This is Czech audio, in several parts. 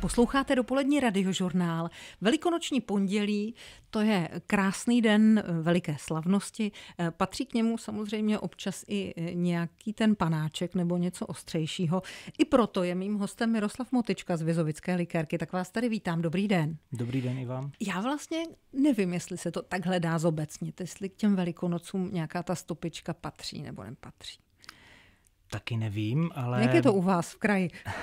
Posloucháte dopolední radiožurnál. Velikonoční pondělí, to je krásný den veliké slavnosti. Eh, patří k němu samozřejmě občas i eh, nějaký ten panáček nebo něco ostřejšího. I proto je mým hostem Miroslav Motička z Vizovické likérky. Tak vás tady vítám. Dobrý den. Dobrý den i vám. Já vlastně nevím, jestli se to takhle dá zobecnit, jestli k těm velikonocům nějaká ta stopička patří nebo nepatří taky nevím, ale... Jak je to u vás v kraji?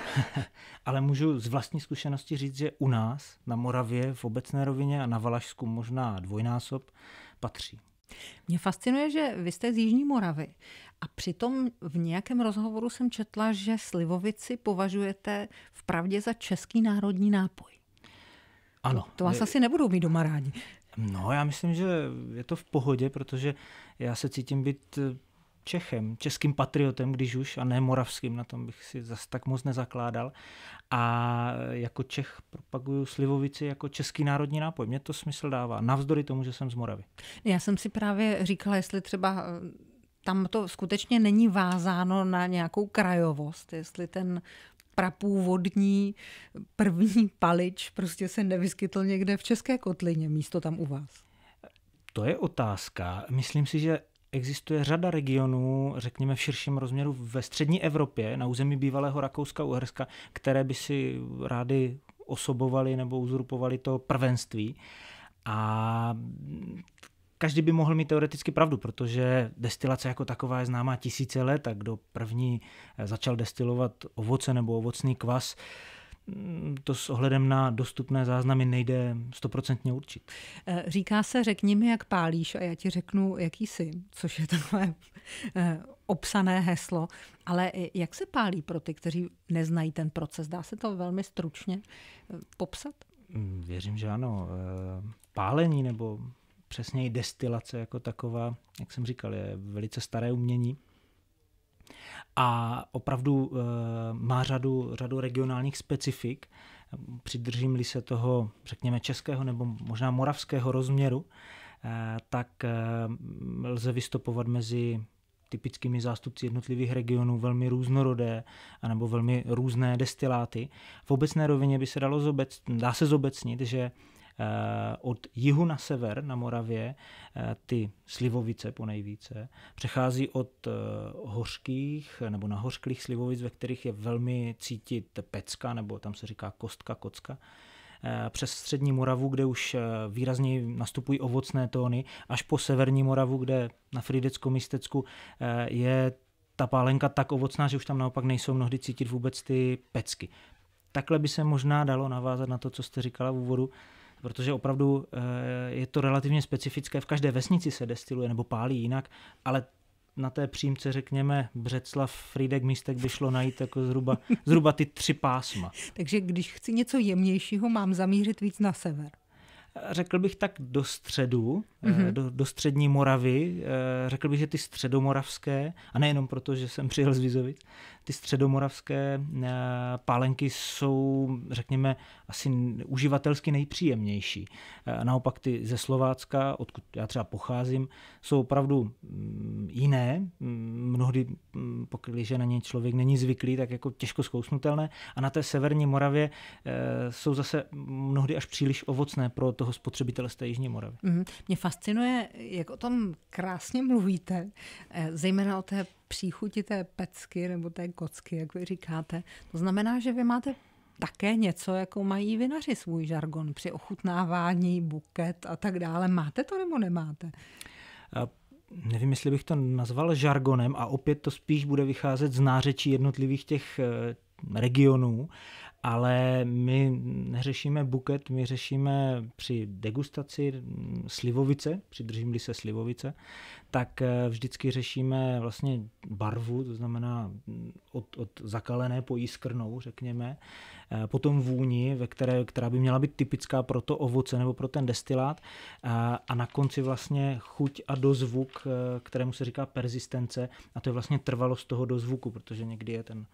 ale můžu z vlastní zkušenosti říct, že u nás na Moravě v obecné rovině a na Valašsku možná dvojnásob patří. Mě fascinuje, že vy jste z Jižní Moravy a přitom v nějakém rozhovoru jsem četla, že slivovici považujete v pravdě za český národní nápoj. Ano. To, to vás je... asi nebudou mít doma rádi. No, já myslím, že je to v pohodě, protože já se cítím být Čechem, českým patriotem, když už, a ne moravským, na tom bych si zas tak moc nezakládal. A jako Čech propaguju slivovici jako český národní nápoj. Mně to smysl dává, navzdory tomu, že jsem z Moravy. Já jsem si právě říkala, jestli třeba eh, tam to skutečně není vázáno na nějakou krajovost, jestli ten prapůvodní první palič prostě se nevyskytl někde v České kotlině, místo tam u vás? To je otázka. Myslím si, že existuje řada regionů, řekněme v širším rozměru ve střední Evropě, na území bývalého Rakouska-Uherska, které by si rádi osobovali nebo uzurpovali to prvenství. A každý by mohl mít teoreticky pravdu, protože destilace jako taková je známá tisíce let Tak kdo první eh, začal destilovat ovoce nebo ovocný kvas, Mm, to s ohledem na dostupné záznamy nejde stoprocentně určit. Eh, říká se, řekni mi, jak pálíš a já ti řeknu, jaký jsi, což je takové eh, obsané heslo. Ale jak se pálí pro ty, kteří neznají ten proces? Dá se to velmi stručně eh, popsat? Mm, věřím, že ano. Pálení nebo přesněji destilace jako taková, jak jsem říkal, je velice staré umění a opravdu eh, má řadu, řadu regionálních specifik. Přidržím-li se toho, řekněme, českého nebo možná moravského rozměru, eh, tak eh, lze vystupovat mezi typickými zástupci jednotlivých regionů velmi různorodé anebo velmi různé destiláty. V obecné rovině by se dalo zobec, dá se zobecnit, že Eh, od jihu na sever na Moravě eh, ty slivovice po nejvíce. Přechází od eh, hořkých nebo nahořklých slivovic, ve kterých je velmi cítit pecka, nebo tam se říká kostka, kocka, přes střední Moravu, kde už výrazně nastupují ovocné tóny, až po severní Moravu, kde na fridecko místecku je ta pálenka tak ovocná, že už tam naopak nejsou mnohdy cítit vůbec ty pecky. Takhle by se možná dalo navázat na to, co jste říkala v úvodu, protože opravdu eh, je to relativně specifické. V každé vesnici se destiluje nebo pálí jinak, ale na té přímce, řekněme, Břeclav, Frýdek, Místek by šlo najít jako zhruba, zhruba ty tři pásma. Takže když chci něco jemnějšího, mám zamířit víc na sever řekl bych tak do středu, mm-hmm. do, do střední Moravy, eh, řekl bych, že ty středomoravské, a nejenom proto, že jsem přijel z Vizovic, ty středomoravské eh, pálenky jsou, řekněme, asi uživatelsky nejpříjemnější. Naopak ty ze Slovácka, odkud já třeba pocházím, jsou opravdu mm, jiné, mm, mnohdy, mm, pokud na ně člověk není zvyklý, tak jako těžko zkousnutelné. A na té severní Moravě jsou zase mnohdy až příliš ovocné pro toho toho té Jižní Moravy. Mm, mě fascinuje, jak o tom krásně mluvíte, eh, zejména o té příchuti té pecky nebo té kocky, jak vy říkáte. To znamená, že vy máte také něco, jako mají vinaři svůj žargon při ochutnávání, buket a tak dále. Máte to nebo nemáte? A nevím, jestli bych to nazval žargonem a opět to spíš bude vycházet z nářečí jednotlivých těch eh, regionů, ale my neřešíme buket, my řešíme při degustaci mm, slivovice, přidržím se slivovice, tak eh, vždycky řešíme vlastně barvu, to znamená mm, od, od zakalené po jiskrnou, řekněme, eh, potom vůni, ve které, která by měla být typická pro to ovoce nebo pro ten destilát a, eh, a na konci vlastně chuť a dozvuk, kterému se říká persistence a to je vlastně trvalost toho dozvuku, protože někdy je ten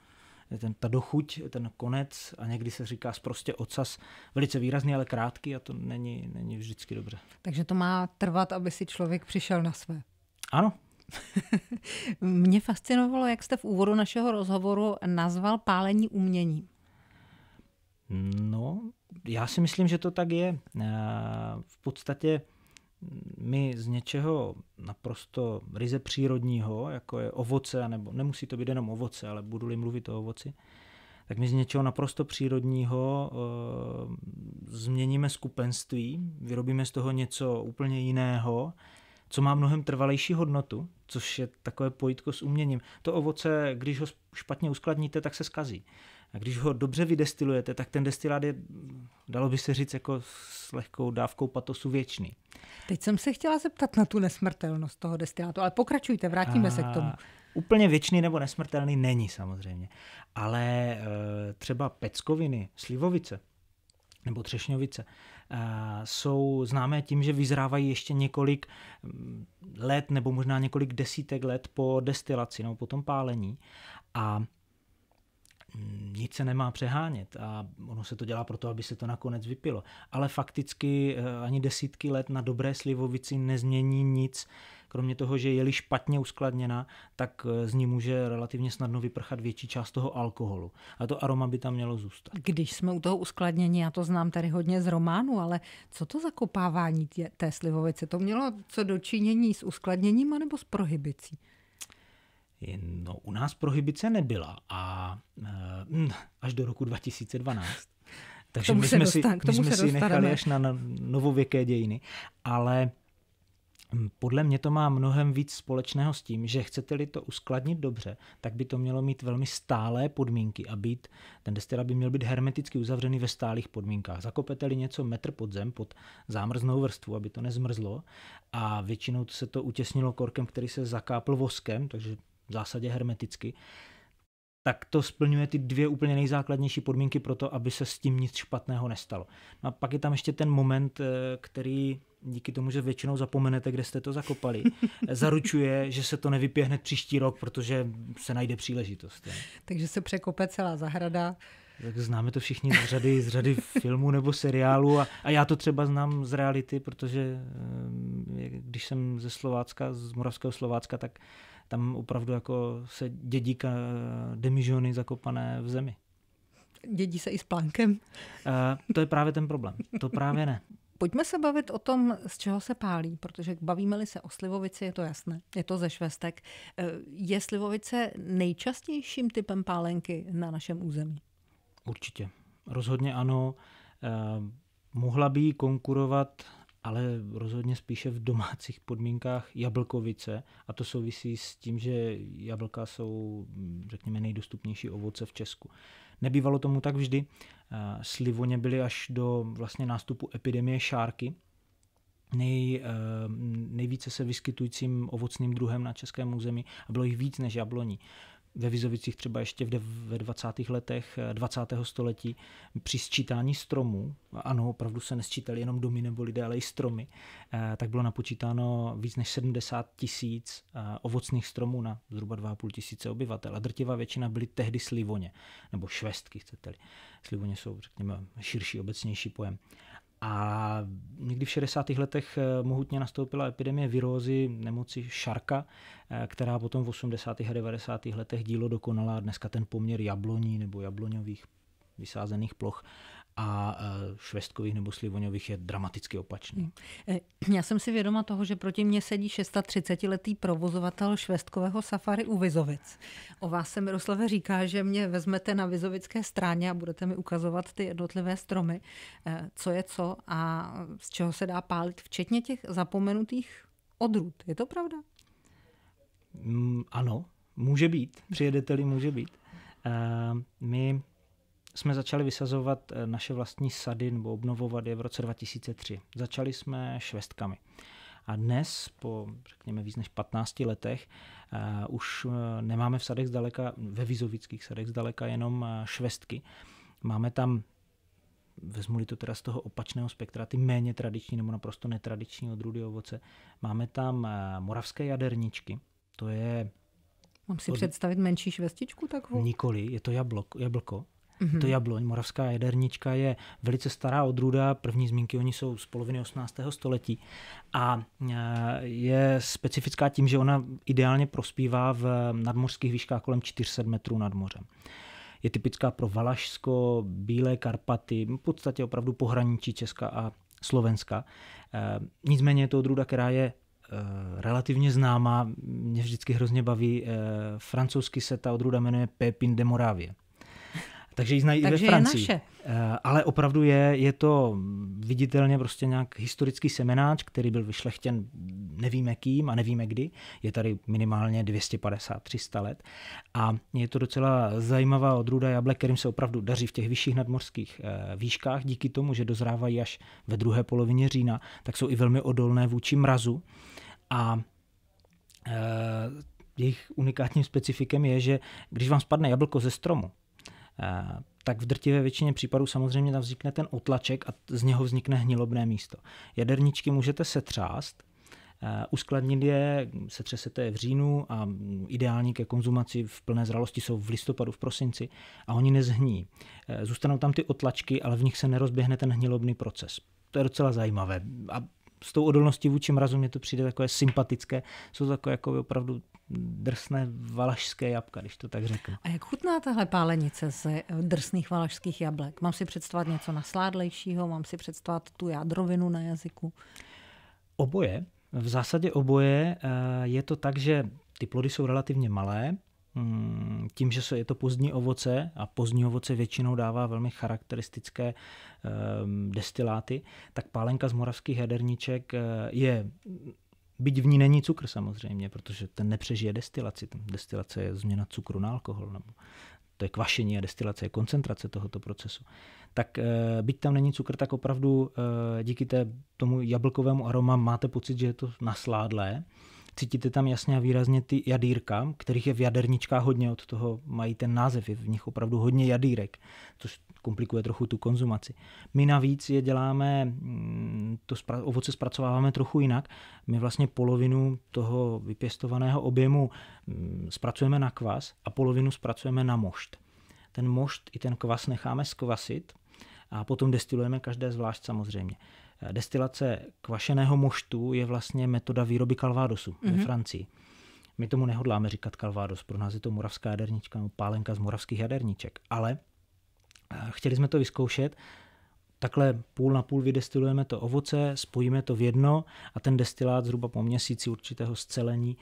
ten, ta dochuť, ten konec a někdy se říká prostě ocas velice výrazný, ale krátký a to není, není vždycky dobře. Takže to má trvat, aby si člověk přišel na své. Ano, Mě fascinovalo, jak jste v úvodu našeho rozhovoru nazval pálení uměním. No, já si myslím, že to tak je. Eh, v podstatě my z něčeho naprosto ryze přírodního, jako je ovoce, nebo nemusí to být jenom ovoce, ale budu-li mluvit o ovoci, tak my z něčeho naprosto přírodního e, změníme skupenství, vyrobíme z toho něco úplně jiného, co má mnohem trvalejší hodnotu, což je takové pojitko s uměním. To ovoce, když ho špatně uskladníte, tak se skazí. A když ho dobře vydestilujete, tak ten destilát je, dalo by se říct, jako s lehkou dávkou patosu věčný. Teď jsem se chtěla zeptat na tu nesmrtelnost toho destilátu, ale pokračujte, vrátíme A... se k tomu. Úplně věčný nebo nesmrtelný není samozřejmě, ale e, třeba peckoviny, slivovice nebo třešňovice e, jsou známé tím, že vyzrávají ještě několik mm, let nebo možná několik desítek let po destilaci nebo po tom pálení. A nic se nemá přehánět a ono se to dělá proto, aby se to nakonec vypilo. Ale fakticky eh, ani desítky let na dobré slivovici nezmění nic, kromě toho, že je-li špatně uskladněna, tak eh, z ní může relativně snadno vyprchat větší část toho alkoholu. A to aroma by tam mělo zůstat. Když jsme u toho uskladnění, já to znám tady hodně z románu, ale co to zakopávání té slivovice? To mělo co dočinění s uskladněním anebo s prohibicí? No, u nás prohibice nebyla a eh, mm, až do roku 2012. Takže my jsme, dostan- si, my jsme si nechali až na novověké dějiny. Ale mm, podle mě to má mnohem víc společného s tím, že chcete-li to uskladnit dobře, tak by to mělo mít velmi stálé podmínky a být, ten destilát by měl být hermeticky uzavřený ve stálých podmínkách. Zakopete-li něco metr pod zem, pod zámrznou vrstvu, aby to nezmrzlo a většinou se to utěsnilo korkem, který se zakápl voskem, takže v zásadě hermeticky, tak to splňuje ty dvě úplně nejzákladnější podmínky pro to, aby se s tím nic špatného nestalo. No a pak je tam ještě ten moment, eh, který díky tomu, že většinou zapomenete, kde jste to zakopali, zaručuje, že se to nevypěhne příští rok, protože se najde příležitost. Takže se překope celá zahrada. Tak známe to všichni z řady, z řady filmů nebo seriálu a, a já to třeba znám z reality, protože eh, když jsem ze Slovácka, z Moravského Slovácka, tak tam opravdu jako se dědí eh, demižony zakopané v zemi. Dědí se i s plánkem? Eh, to je právě ten problém. To právě ne. Pojďme se bavit o tom, z čeho se pálí, protože bavíme-li se o slivovici, je to jasné, je to ze švestek. Eh, je slivovice nejčastějším typem pálenky na našem území? Určitě. Rozhodně ano. Mohla by konkurovat ale rozhodně spíše v domácích podmínkách jablkovice a to souvisí s tím, že jablka jsou, řekněme, nejdostupnější ovoce v Česku. Nebývalo tomu tak vždy. Eh, slivoně byly až do vlastně nástupu epidemie šárky, nej, eh, nejvíce se vyskytujícím ovocným druhem na českém území a bylo jich víc než jabloní ve Vizovicích třeba ještě ve 20. letech 20. Eh, století při sčítání stromů, ano, opravdu se nesčítali jenom domy nebo lidé, ale i stromy, eh, tak bylo napočítáno víc než 70 tisíc eh, ovocných stromů na zhruba 2,5 tisíce obyvatel. A drtivá většina byly tehdy slivoně, nebo švestky, chcete-li. Slivoně jsou, řekněme, širší, obecnější pojem. A někdy v 60. letech eh, mohutně nastoupila epidemie virózy nemoci šarka, eh, která potom v 80. a 90. letech dílo dokonala. Dneska ten poměr jabloní nebo jabloňových vysázených ploch a e, švestkových nebo slivoňových je dramaticky opačný. Hmm. E, já jsem si vědoma toho, že proti mně sedí 630-letý provozovatel švestkového safari u Vizovic. O vás se Miroslave říká, že mě vezmete na Vizovické stráně a budete mi ukazovat ty jednotlivé stromy, e, co je co a z čeho se dá pálit, včetně těch zapomenutých odrůd. Je to pravda? Mm, ano, může být. Přijedete-li, může být. Uh, my jsme začali vysazovat eh, naše vlastní sady nebo obnovovat je v roce 2003. Začali jsme švestkami. A dnes, po řekněme víc než 15 letech, uh, už eh, nemáme v sadech zdaleka, ve vizovických sadech zdaleka jenom švestky. Máme tam vezmu to teda z toho opačného spektra, ty méně tradiční nebo naprosto netradiční odrůdy ovoce. Máme tam moravské jaderničky, to je... Mám si od... představit menší švestičku takovou? Nikoli, je to jablok, jablko, Mm-hmm. To mhm. jabloň, moravská jadernička, je velice stará odrůda, první zmínky oni jsou z poloviny 18. století a e, je specifická tím, že ona ideálně prospívá v nadmořských výškách kolem 400 metrů nad mořem je typická pro Valašsko, Bílé Karpaty, v podstatě opravdu pohraničí Česka a Slovenska. E, nicméně je to odrůda, která je e, relativně známá, mě vždycky hrozně baví, francouzsky se ta odrůda jmenuje Pépin de Moravie. Takže ji znají Takže i ve Francii. Je naše. Eh, ale opravdu je, je to viditelně prostě nějak historický semenáč, který byl vyšlechtěn nevíme kým a nevíme kdy. Je tady minimálně 250-300 let. A je to docela zajímavá odrůda jablek, kterým se opravdu daří v těch vyšších nadmořských eh, výškách. Díky tomu, že dozrávají až ve druhé polovině října, tak jsou i velmi odolné vůči mrazu. A eh, jejich unikátním specifikem je, že když vám spadne jablko ze stromu, Eh, tak v drtivé většině případů samozřejmě tam vznikne ten otlaček a z něho vznikne hnilobné místo. Jaderničky můžete setřást, eh, uskladnit je, setřesete je v říjnu a ideální ke konzumaci v plné zralosti jsou v listopadu, v prosinci a oni nezhní. Eh, zůstanou tam ty otlačky, ale v nich se nerozběhne ten hnilobný proces. To je docela zajímavé a s tou odolností vůči mrazu mě to přijde takové sympatické. Jsou takové jako opravdu drsné valašské jabka, když to tak řeknu. A jak chutná tahle pálenice z eh, drsných valašských jablek? Mám si představit něco nasládlejšího, mám si představit tu jádrovinu na jazyku? Oboje. V zásadě oboje eh, je to tak, že ty plody jsou relativně malé, mm, tím, že je to pozdní ovoce a pozdní ovoce většinou dává velmi charakteristické eh, destiláty, tak pálenka z moravských jaderníček je Byť v ní není cukr samozřejmě, protože ten nepřežije destilaci. Destilace je změna cukru na alkohol. Nebo to je kvašení a destilace je koncentrace tohoto procesu. Tak eh, byť tam není cukr, tak opravdu eh, díky té, tomu jablkovému aroma máte pocit, že je to nasládlé cítíte tam jasně a výrazně ty jadírka, kterých je v jaderničkách hodně, od toho mají ten název, je v nich opravdu hodně jadírek, což komplikuje trochu tu konzumaci. My navíc je děláme, mm, to spra- ovoce zpracováváme trochu jinak. My vlastně polovinu toho vypěstovaného objemu mm, zpracujeme na kvas a polovinu zpracujeme na mošt. Ten mošt i ten kvas necháme skvasit, a potom destilujeme každé zvlášť samozřejmě destilace kvašeného moštu je vlastně metoda výroby kalvádosu mm-hmm. ve mhm. Francii. My tomu nehodláme říkat kalvádos, pro nás je to moravská jadernička pálenka z moravských jaderniček, ale eh, chtěli jsme to vyzkoušet, takhle půl na půl vydestilujeme to ovoce, spojíme to v jedno a ten destilát zhruba po měsíci určitého scelení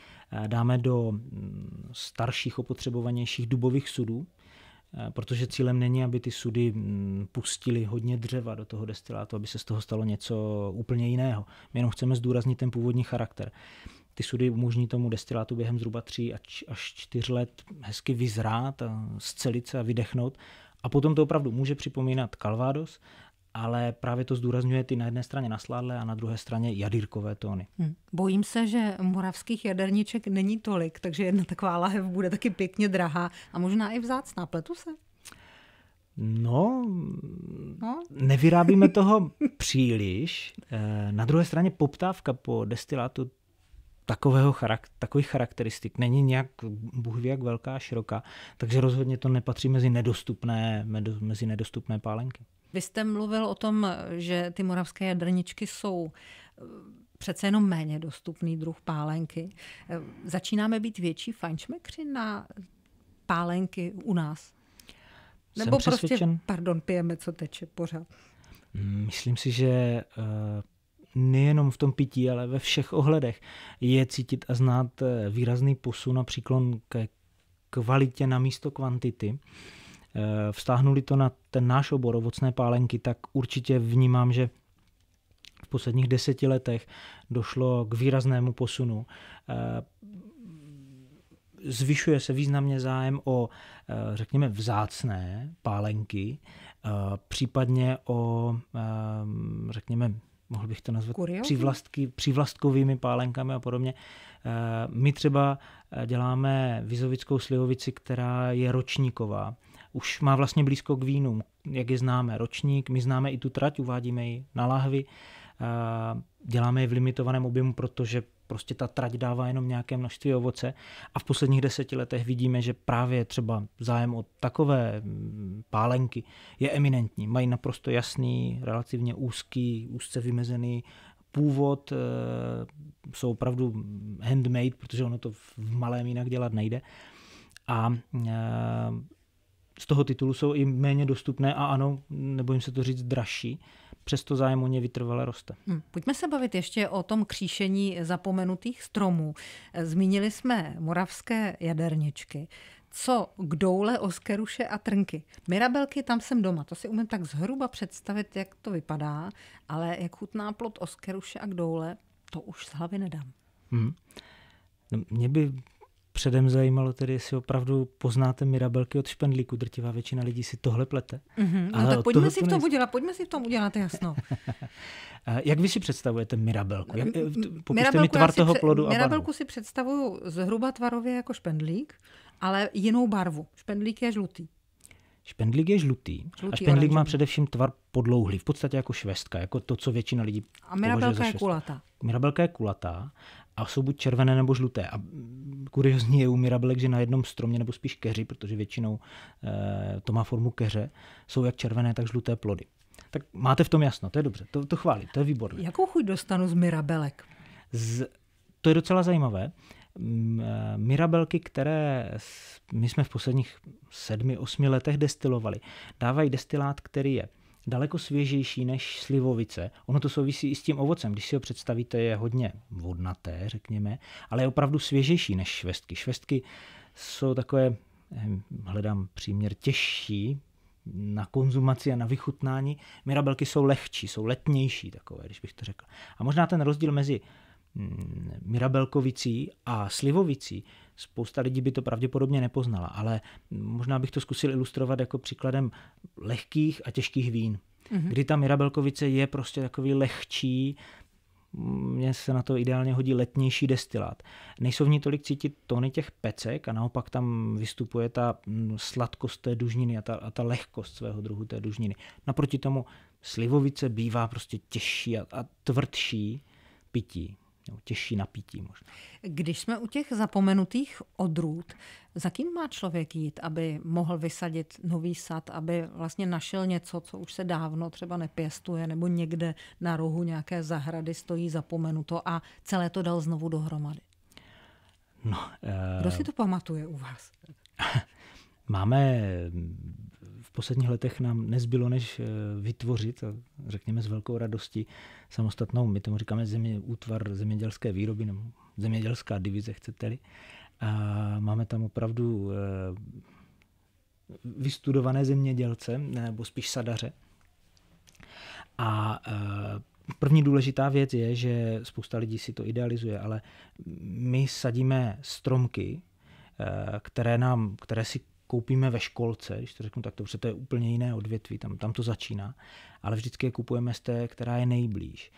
eh, dáme do mm, starších opotřebovanějších dubových sudů, Eh, protože cílem není, aby ty sudy mm, pustili hodně dřeva do toho destilátu, aby se z toho stalo něco úplně jiného. My jenom chceme zdůraznit ten původní charakter. Ty sudy umožní tomu destilátu během zhruba tří až čtyř let hezky vyzrát a se a vydechnout. A potom to opravdu může připomínat Calvados, ale právě to zdůrazňuje ty na jedné straně nasládlé a na druhé straně jadírkové tóny. Hmm. Bojím se, že moravských jaderniček není tolik, takže jedna taková lahev bude taky pěkně drahá a možná i vzácná. Pletu se? No, no, nevyrábíme toho příliš. Eh, na druhé straně poptávka po destilátu takového charakter, takových charakteristik není nějak, bůh ví, jak velká široká, takže rozhodně to nepatří mezi nedostupné, mezi nedostupné pálenky. Vy jste mluvil o tom, že ty moravské jadrničky jsou eh, přece jenom méně dostupný druh pálenky. Eh, začínáme být větší fančmekři na pálenky u nás? Nebo Jsem prostě, přesvědčen. pardon, pijeme, co teče pořád. Mm, myslím si, že eh, nejenom v tom pití, ale ve všech ohledech je cítit a znát výrazný posun a příklon ke kvalitě na místo kvantity. Uh, Eh, vztáhnuli to na ten náš obor ovocné pálenky, tak určitě vnímám, že v posledních deseti letech došlo k výraznému posunu. Eh, zvyšuje se významně zájem o, eh, řekněme, vzácné pálenky, případně o, řekněme, mohl bych to nazvat Kuriozum? přivlastky, pálenkami a podobně. My třeba děláme vizovickou slivovici, která je ročníková už má vlastně blízko k vínům, jak je známe, ročník, my známe i tu trať, uvádíme ji na lahvi, eh, děláme ji v limitovaném objemu, protože prostě ta trať dává jenom nějaké množství ovoce a v posledních deseti letech vidíme, že právě třeba zájem o takové mm, pálenky je eminentní. Mají naprosto jasný, relativně úzký, úzce vymezený původ, eh, jsou opravdu handmade, protože ono to v malém jinak dělat nejde. A eh, z toho titulu jsou i méně dostupné a ano, nebojím se to říct, dražší. Přesto zájem o ně vytrvale roste. Hmm. Pojďme se bavit ještě o tom kříšení zapomenutých stromů. Zmínili jsme moravské jaderničky co k doule, oskeruše a trnky. Mirabelky tam jsem doma, to si umím tak zhruba představit, jak to vypadá, ale jak chutná plot oskeruše a k doule, to už z hlavy nedám. Hmm. Mě by předem zajímalo tedy, jestli opravdu poznáte mirabelky od špendlíku. Drtivá většina lidí si tohle plete. Mm-hmm. No tak pojďme si v tom nejsi... udělat, pojďme si v tom udělat jasno. Eh, jak vy si představujete mirabelku? Jak, eh, popište mi tvar toho plodu mirabelku a Mirabelku si představuju zhruba tvarově jako špendlík, ale jinou barvu. Špendlík je žlutý. Špendlík je žlutý, žlutý a špendlík oranžový. má především tvar podlouhlý, v podstatě jako švestka, jako to, co většina lidí A mirabelka je kulatá. Mirabelka je kulatá a jsou buď červené nebo žluté. A kuriozní je u mirabelek, že na jednom stromě, nebo spíš keři, protože většinou eh, to má formu keře, jsou jak červené, tak žluté plody. Tak máte v tom jasno, to je dobře, to, to chválím, to je výborné. Jakou chuť dostanu z mirabelek? Z, to je docela zajímavé. Eh, mirabelky, které my jsme v posledních sedmi, osmi letech destilovali, dávají destilát, který je daleko svěžejší než slivovice. Ono to souvisí i s tím ovocem. Když si ho představíte, je hodně vodnaté, řekněme, ale je opravdu svěžejší než švestky. Švestky jsou takové, ehm, hledám příměr, těžší, na konzumaci a na vychutnání. Mirabelky jsou lehčí, jsou letnější takové, když bych to řekl. A možná ten rozdíl mezi Mm, Mirabelkovicí a Slivovicí. Spousta lidí by to pravděpodobně nepoznala, ale možná bych to zkusil ilustrovat jako příkladem lehkých a těžkých vín. Mm-hmm. Kdy ta Mirabelkovice je prostě takový lehčí, mně se na to ideálně hodí letnější destilát. Nejsou v ní tolik cítit tony těch pecek a naopak tam vystupuje ta mm, sladkost té dužniny a ta, a ta lehkost svého druhu té dužniny. Naproti tomu slivovice bývá prostě těžší a, a tvrdší pití nebo těžší napítí možná. Když jsme u těch zapomenutých odrůd, za kým má člověk jít, aby mohl vysadit nový sad, aby vlastně našel něco, co už se dávno třeba nepěstuje, nebo někde na rohu nějaké zahrady stojí zapomenuto a celé to dal znovu dohromady? No, Kdo eh, si to pamatuje u vás? Máme posledních letech nám nezbylo, než eh, vytvořit, řekněme s velkou radostí, samostatnou, my tomu říkáme země, útvar zemědělské výroby, nebo zemědělská divize, chcete-li. A máme tam opravdu eh, vystudované zemědělce, nebo spíš sadaře. A eh, První důležitá věc je, že spousta lidí si to idealizuje, ale my sadíme stromky, které, nám, které si koupíme ve školce, když to řeknu tak, to to je úplně jiné odvětví, tam, tam to začíná, ale vždycky je kupujeme z té, která je nejblíž.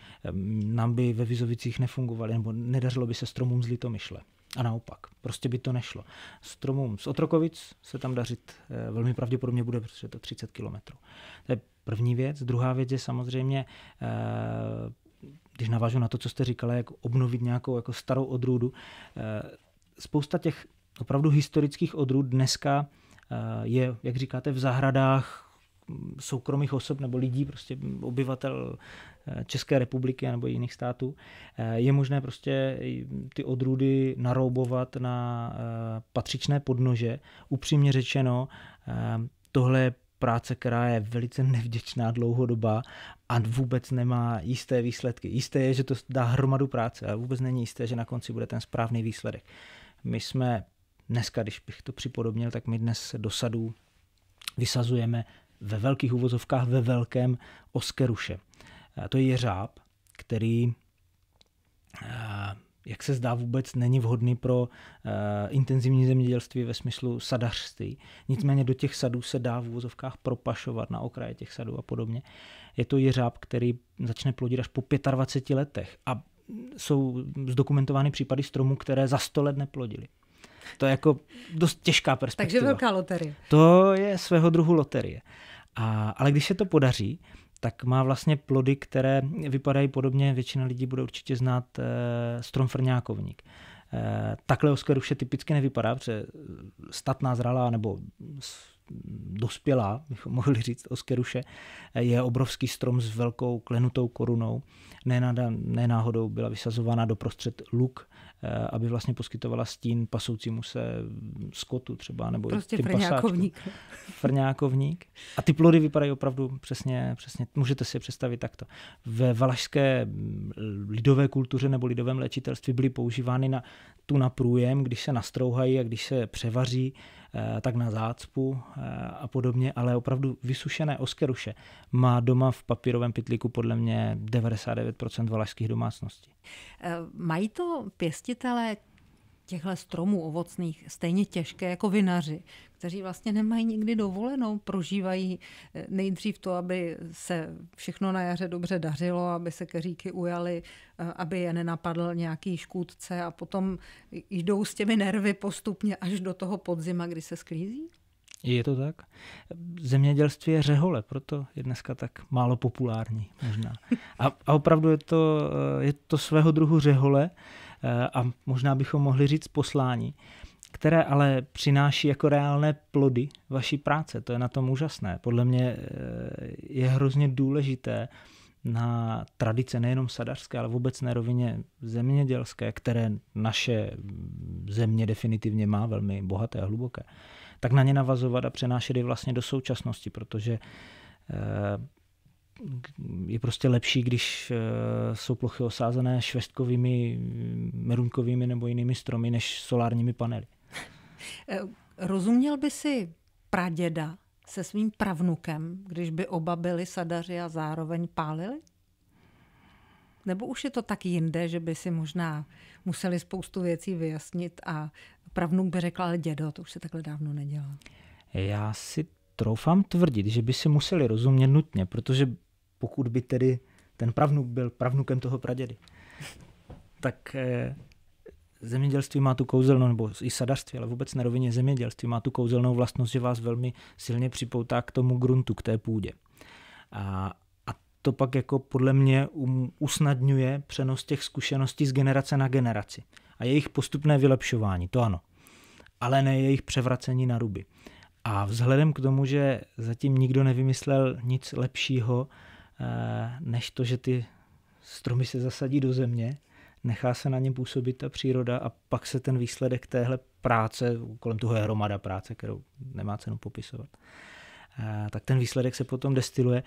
Nám by ve Vizovicích nefungovaly, nebo nedařilo by se stromům z Litomyšle. A naopak, prostě by to nešlo. Stromům z Otrokovic se tam dařit eh, velmi pravděpodobně bude, protože je to 30 kilometrů. To je první věc. Druhá věc je samozřejmě eh, když navážu na to, co jste říkala, jak obnovit nějakou jako starou odrůdu, eh, spousta těch opravdu historických odrůd dneska Eh, je, jak říkáte, v zahradách soukromých osob nebo lidí, prostě obyvatel eh, České republiky nebo jiných států, eh, je možné prostě ty odrůdy naroubovat na patřičné podnože. Upřímně řečeno, tohle je práce, která je velice nevděčná dlouhodoba a vůbec nemá jisté výsledky. Jisté je, že to dá hromadu práce, ale vůbec není jisté, že na konci bude ten správný výsledek. My jsme Dneska, když bych to připodobnil, tak my dnes do sadů vysazujeme ve velkých uvozovkách ve velkém oskeruše. A to je jeřáb, který eh, jak se zdá, vůbec není vhodný pro uh, intenzivní zemědělství ve smyslu sadařství. Nicméně do těch sadů se dá v úvozovkách propašovat na okraje těch sadů a podobně. Je to jeřáb, který začne plodit až po 25 letech a jsou zdokumentovány případy stromů, které za 100 let neplodily. To je jako dost těžká perspektiva. Takže velká loterie. To je svého druhu loterie. A, ale když se to podaří, tak má vlastně plody, které vypadají podobně, většina lidí bude určitě znát e, strom frňákovník. E, takhle Oscar už je typicky nevypadá, protože statná zralá nebo dospělá, bychom mohli říct, oskeruše, eh, je obrovský strom s velkou klenutou korunou. nenáhodou byla vysazována doprostřed luk Eh, aby vlastně poskytovala stín pasoucímu se skotu třeba, nebo prostě frňákovník. Pasáčkům. frňákovník. A ty plody vypadají opravdu přesně, přesně, můžete si je představit takto. Ve valašské mm, lidové kultuře nebo lidovém léčitelství byly používány na tu na průjem, když se nastrouhají a když se převaří, eh, tak na zácpu eh, a podobně, ale opravdu vysušené oskeruše má doma v papírovém pytlíku podle mě 99% valašských domácností. Mají to pěst pěstitelé těchto stromů ovocných stejně těžké jako vinaři, kteří vlastně nemají nikdy dovolenou, prožívají eh, nejdřív to, aby se všechno na jaře dobře dařilo, aby se keříky ujaly, eh, aby je nenapadl nějaký škůdce a potom jdou s těmi nervy postupně až do toho podzima, kdy se sklízí? Je to tak. Zemědělství je řehole, proto je dneska tak málo populární možná. A, a opravdu je to, eh, je to svého druhu řehole, Eh, a možná bychom mohli říct poslání, které ale přináší jako reálné plody vaší práce. To je na tom úžasné. Podle mě eh, je hrozně důležité na tradice nejenom sadařské, ale vůbec na rovině zemědělské, které naše země definitivně má velmi bohaté a hluboké, tak na ně navazovat a přenášet je vlastně do současnosti, protože eh, je prostě lepší, když eh, jsou plochy osázené švestkovými, meruňkovými mm, nebo jinými stromy, než solárními panely. Eh, rozuměl by si praděda se svým pravnukem, když by oba byli sadaři a zároveň pálili? Nebo už je to tak jinde, že by si možná museli spoustu věcí vyjasnit a pravnuk by řekl, ale dědo, to už se takhle dávno nedělá. Já si troufám tvrdit, že by si museli rozumět nutně, protože pokud by tedy ten pravnuk byl pravnukem toho pradědy. Tak eh, zemědělství má tu kouzelnou, nebo i sadařství, ale vůbec na rovině zemědělství má tu kouzelnou vlastnost, že vás velmi silně připoutá k tomu gruntu, k té půdě. A, a to pak jako podle mě um, usnadňuje přenos těch zkušeností z generace na generaci a jejich postupné vylepšování, to ano, ale ne jejich převracení na ruby. A vzhledem k tomu, že zatím nikdo nevymyslel nic lepšího, Eh, než to, že ty stromy se zasadí do země, nechá se na ně působit ta příroda a pak se ten výsledek téhle práce, kolem toho je hromada práce, kterou nemá cenu popisovat, eh, tak ten výsledek se potom destiluje.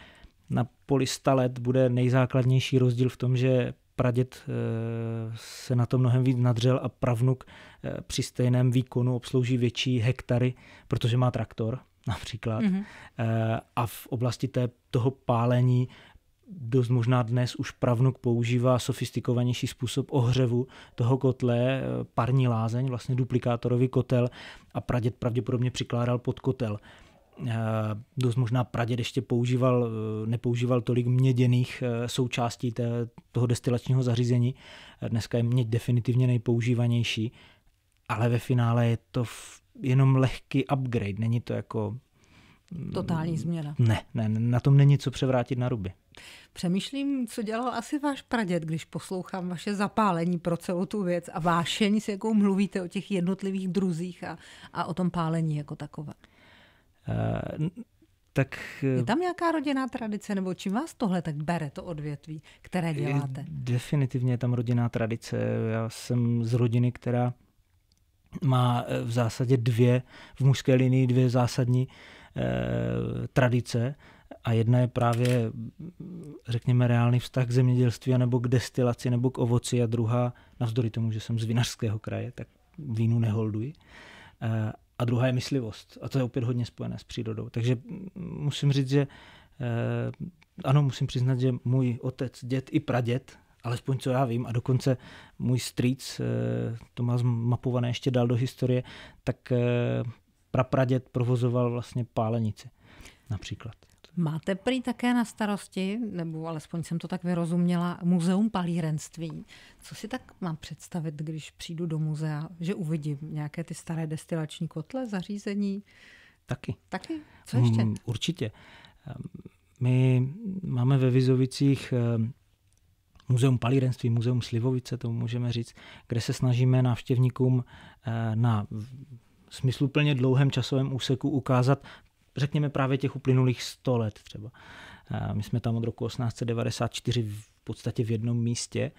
Na poli let bude nejzákladnější rozdíl v tom, že pradět eh, se na to mnohem víc nadřel a pravnuk při stejném výkonu obslouží větší hektary, protože má traktor například. Mm-hmm. A v oblasti té, toho pálení dost možná dnes už pravnuk používá sofistikovanější způsob ohřevu toho kotle, eh, parní lázeň, vlastně duplikátorový kotel a pradět pravděpodobně přikládal pod kotel. Eh, dost možná praděd ještě používal, nepoužíval tolik měděných součástí té, toho destilačního zařízení. Dneska je měď definitivně nejpoužívanější, ale ve finále je to v jenom lehký upgrade, není to jako... Mm, Totální změna. Ne, ne, na tom není co převrátit na ruby. Přemýšlím, co dělal asi váš pradět, když poslouchám vaše zapálení pro celou tu věc a vášeň, s jakou mluvíte o těch jednotlivých druzích a, a o tom pálení jako takové. Uh, tak... Eh, je tam nějaká rodinná tradice, nebo čím vás tohle tak bere, to odvětví, které děláte? Eh, definitivně je tam rodinná tradice. Já jsem z rodiny, která má eh, v zásadě dvě, v mužské linii dvě zásadní eh, tradice. A jedna je právě, řekněme, reálný vztah k zemědělství, nebo k destilaci, nebo k ovoci. A druhá, navzdory tomu, že jsem z vinařského kraje, tak vínu neholduji. Eh, a druhá je myslivost. A to je opět hodně spojené s přírodou. Takže musím říct, že eh, ano, musím přiznat, že můj otec, dět i praděd alespoň co já vím, a dokonce můj strýc eh, to má zmapované ještě dál do historie, tak eh, prapradět provozoval vlastně pálenici například. Máte prý také na starosti, nebo alespoň jsem to tak vyrozuměla, muzeum palírenství. Co si tak mám představit, když přijdu do muzea, že uvidím nějaké ty staré destilační kotle, zařízení? Taky. Taky? Co ještě? Um, určitě. Ehm, my máme ve Vizovicích ehm, muzeum palírenství, muzeum Slivovice, to můžeme říct, kde se snažíme návštěvníkům eh, na smysluplně dlouhém časovém úseku ukázat, řekněme právě těch uplynulých 100 let třeba. Eh, my jsme tam od roku 1894 v podstatě v jednom místě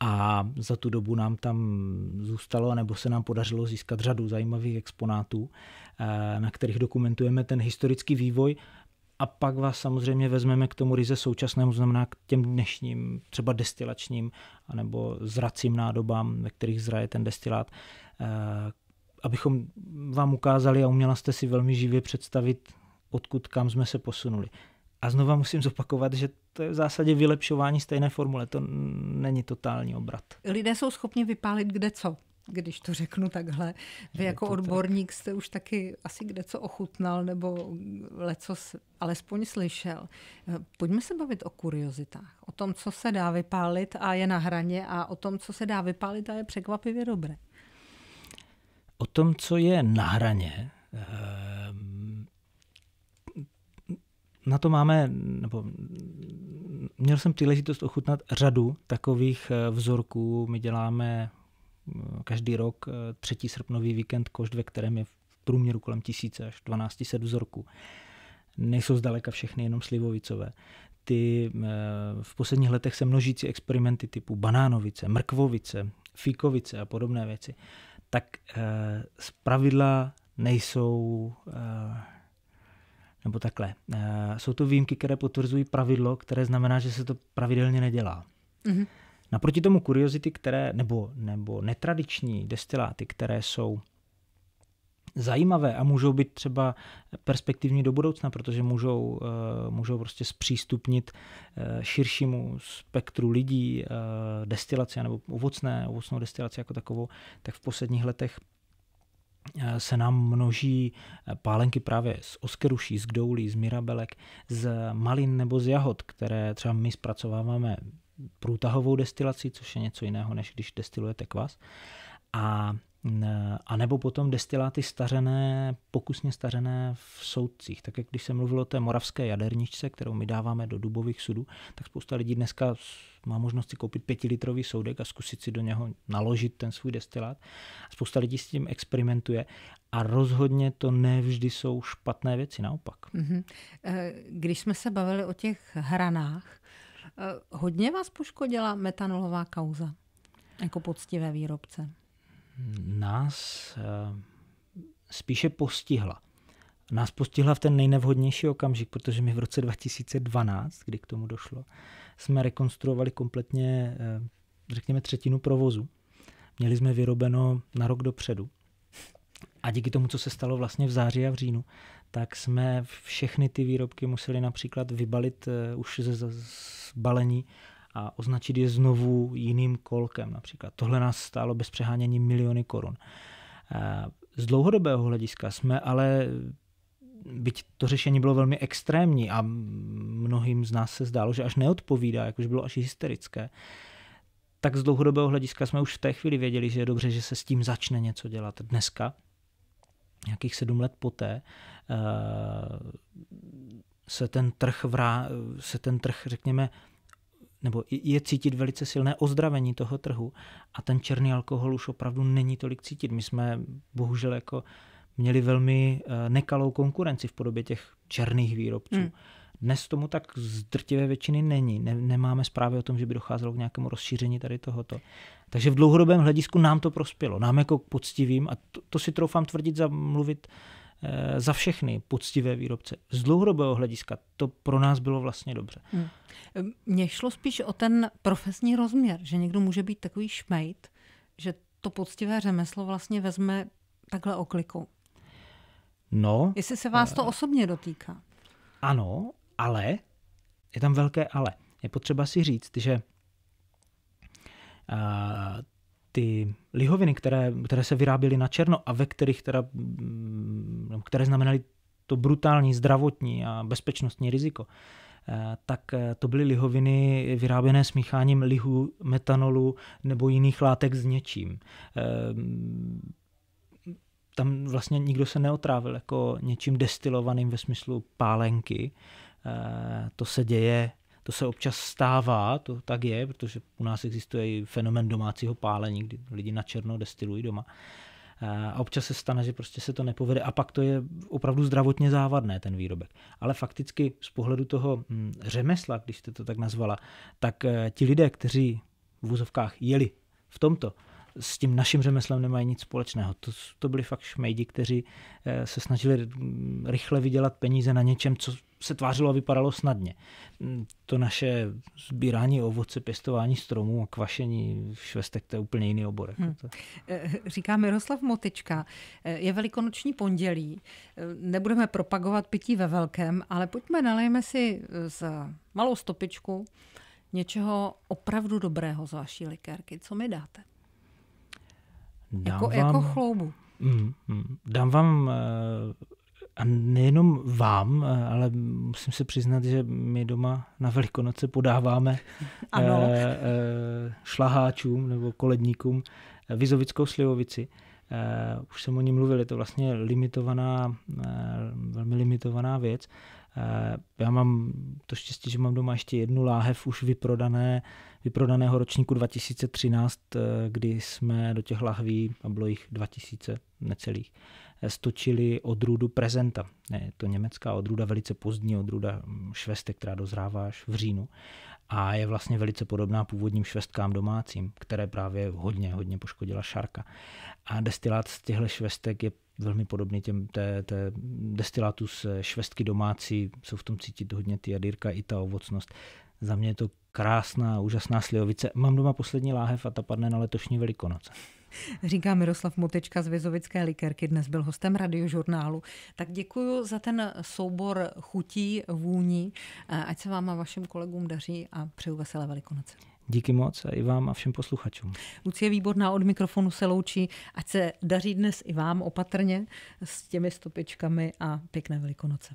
a za tu dobu nám tam zůstalo, nebo se nám podařilo získat řadu zajímavých exponátů, eh, na kterých dokumentujeme ten historický vývoj a pak vás samozřejmě vezmeme k tomu ryze současnému, znamená k těm dnešním, třeba destilačním, anebo zracím nádobám, ve kterých zraje ten destilát, eh, abychom vám ukázali a uměla jste si velmi živě představit, odkud kam jsme se posunuli. A znova musím zopakovat, že to je v zásadě vylepšování stejné formule, to není totální obrat. Lidé jsou schopni vypálit kde co když to řeknu takhle. Vy jako odborník jste už taky asi kde co ochutnal nebo leco alespoň slyšel. Eh, pojďme se bavit o kuriozitách, o tom, co se dá vypálit a je na hraně a o tom, co se dá vypálit a je překvapivě dobré. O tom, co je na hraně, eh, na to máme, nebo měl jsem příležitost ochutnat řadu takových eh, vzorků. My děláme Eh, každý rok eh, třetí srpnový víkend košt, ve kterém je v průměru kolem tisíce až 1200 vzorků. Nejsou zdaleka všechny jenom slivovicové. Ty eh, v posledních letech se množící experimenty typu banánovice, mrkvovice, fíkovice a podobné věci, tak z pravidla nejsou nebo takhle. Jsou to výjimky, které potvrzují pravidlo, které znamená, že se to pravidelně nedělá. Mm-hmm. Naproti tomu kuriozity, které, nebo, nebo netradiční destiláty, které jsou zajímavé a můžou být třeba perspektivní do budoucna, protože můžou, eh, můžou prostě zpřístupnit eh, širšímu spektru lidí eh, destilaci nebo ovocné, ovocnou destilaci jako takovou, tak v posledních letech se nám množí pálenky právě z oskeruší, z gdoulí, z mirabelek, z malin nebo z jahod, které třeba my zpracováváme průtahovou destilací, což je něco jiného, než když destilujete kvas. A a nebo potom destiláty stařené, pokusně stařené v soudcích. Tak jak když se mluvilo o té moravské jaderničce, kterou my dáváme do dubových sudů, tak spousta lidí dneska má možnost si koupit pětilitrový soudek a zkusit si do něho naložit ten svůj destilát. Spousta lidí s tím experimentuje a rozhodně to nevždy jsou špatné věci, naopak. Mhm. Eh, když jsme se bavili o těch hranách, Eh, hodně vás poškodila metanolová kauza jako poctivé výrobce? Nás eh, spíše postihla. Nás postihla v ten nejnevhodnější okamžik, protože my v roce 2012, kdy k tomu došlo, jsme rekonstruovali kompletně, eh, řekněme, třetinu provozu. Měli jsme vyrobeno na rok dopředu. A díky tomu, co se stalo vlastně v září a v říjnu, tak jsme všechny ty výrobky museli například vybalit eh, už ze balení a označit je znovu jiným kolkem například. Tohle nás stálo bez přehánění miliony korun. Eh, z dlouhodobého hlediska jsme ale, byť to řešení bylo velmi extrémní a mnohým z nás se zdálo, že až neodpovídá, jakož bylo až hysterické, tak z dlouhodobého hlediska jsme už v té chvíli věděli, že je dobře, že se s tím začne něco dělat dneska, nějakých sedm let poté eh, se ten trh, vrá, se ten trh řekněme, nebo je cítit velice silné ozdravení toho trhu a ten černý alkohol už opravdu není tolik cítit. My jsme bohužel jako měli velmi eh, nekalou konkurenci v podobě těch černých výrobců. Hmm. Dnes tomu tak z drtivé většiny není. Ne, nemáme zprávy o tom, že by docházelo k nějakému rozšíření tady tohoto. Takže v dlouhodobém hledisku nám to prospělo. Nám jako poctivým, a to, to si troufám tvrdit, mluvit e, za všechny poctivé výrobce. Z dlouhodobého hlediska to pro nás bylo vlastně dobře. Hmm. Ehm, mně šlo spíš o ten profesní rozměr, že někdo může být takový šmejt, že to poctivé řemeslo vlastně vezme takhle okliku. No. Jestli se vás to eh. osobně dotýká. Ano, ale, je tam velké ale, je potřeba si říct, že eh, ty lihoviny, které, které se vyráběly na černo a ve kterých teda, mm, které znamenaly to brutální zdravotní a bezpečnostní riziko, eh, tak eh, to byly lihoviny vyráběné smícháním lihu, metanolu nebo jiných látek s něčím. Tam vlastně nikdo se neotrávil jako něčím destilovaným ve smyslu pálenky, Eh, to se děje, to se občas stává, to tak je, protože u nás existuje i fenomen domácího pálení, kdy lidi na černo destilují doma. Eh, a občas se stane, že prostě se to nepovede a pak to je opravdu zdravotně závadné, ten výrobek. Ale fakticky z pohledu toho hm, řemesla, když jste to tak nazvala, tak eh, ti lidé, kteří v vozovkách jeli v tomto, s tím naším řemeslem nemají nic společného. To, to byli fakt šmejdi, kteří eh, se snažili mm, rychle vydělat peníze na něčem, co se tvářilo a vypadalo snadně. Mm, to naše sbírání ovoce, pěstování stromů a kvašení švestek, to je úplně jiný obor. Jako hmm. Eh, říká Miroslav Motička, eh, je velikonoční pondělí, nebudeme propagovat pití ve velkém, ale pojďme nalejme si z malou stopičku něčeho opravdu dobrého z vaší likérky. Co mi dáte? Jako- dám jako, vám, jako chloubu. Mm, mm, dám vám, eh, a nejenom vám, eh, ale musím se přiznat, že my doma na Velikonoce podáváme ano. Eh, šlaháčům nebo koledníkům vizovickou slivovici. Už jsem o ní mluvil, je to vlastně limitovaná, velmi limitovaná věc. Eh, já mám to štěstí, že mám doma ještě jednu láhev už vyprodané, vyprodaného ročníku 2013, eh, kdy jsme do těch lahví, a bylo jich 2000 necelých, stočili odrůdu prezenta. Je to německá odrůda, velice pozdní odrůda mm, švestek, která dozrává až v říjnu a je vlastně velice podobná původním švestkám domácím, které právě hodně, hodně poškodila šarka. A destilát z těchto švestek je velmi podobný těm té, té destilátu z švestky domácí, jsou v tom cítit hodně ty jadýrka i ta ovocnost. Za mě je to krásná, úžasná slivovice. Mám doma poslední láhev a ta padne na letošní velikonoce. Říká Miroslav Motečka z Vizovické likerky, dnes byl hostem radiožurnálu. Tak děkuji za ten soubor chutí, vůní. Ať se vám a vašim kolegům daří a přeju veselé velikonoce. Díky moc a i vám a všem posluchačům. Lucie Výborná od mikrofonu se loučí. Ať se daří dnes i vám opatrně s těmi stopičkami a pěkné velikonoce.